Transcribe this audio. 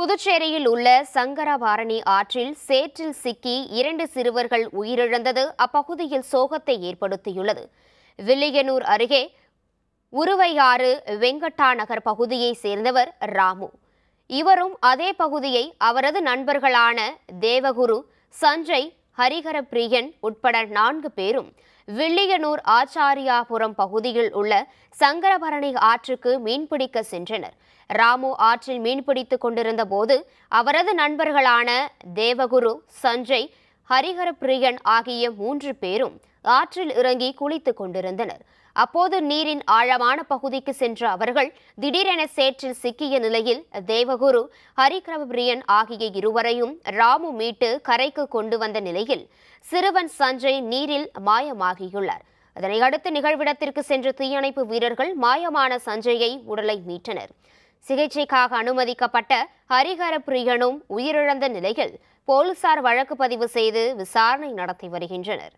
புதுச்சேரியில் உள்ள சங்கரபாரணி ஆற்றில் சேற்றில் சிக்கி இரண்டு சிறுவர்கள் உயிரிழந்தது அப்பகுதியில் சோகத்தை ஏற்படுத்தியுள்ளது வில்லியனூர் அருகே உருவையாறு வெங்கட்டா நகர் பகுதியை சேர்ந்தவர் ராமு இவரும் அதே பகுதியை அவரது நண்பர்களான தேவகுரு சஞ்சய் ஹரிகர பிரியன் உட்பட நான்கு பேரும் வில்லியனூர் ஆச்சாரியாபுரம் பகுதியில் உள்ள சங்கரபரணி ஆற்றுக்கு மீன்பிடிக்க சென்றனர் ராமு ஆற்றில் மீன்பிடித்துக் கொண்டிருந்த போது அவரது நண்பர்களான தேவகுரு சஞ்சய் ஹரிகர பிரியன் ஆகிய மூன்று பேரும் ஆற்றில் இறங்கி குளித்துக் கொண்டிருந்தனர் அப்போது நீரின் ஆழமான பகுதிக்கு சென்ற அவர்கள் திடீரென சேற்றில் சிக்கிய நிலையில் தேவகுரு ஹரிகிரபிரியன் ஆகிய இருவரையும் ராமு மீட்டு கரைக்கு கொண்டு வந்த நிலையில் சிறுவன் சஞ்சய் நீரில் மாயமாகியுள்ளார் அதனை அடுத்து நிகழ்விடத்திற்கு சென்ற தீயணைப்பு வீரர்கள் மாயமான சஞ்சயை உடலை மீட்டனர் சிகிச்சைக்காக அனுமதிக்கப்பட்ட ஹரிஹர பிரியனும் உயிரிழந்த நிலையில் போலீசார் வழக்கு பதிவு செய்து விசாரணை நடத்தி வருகின்றனர்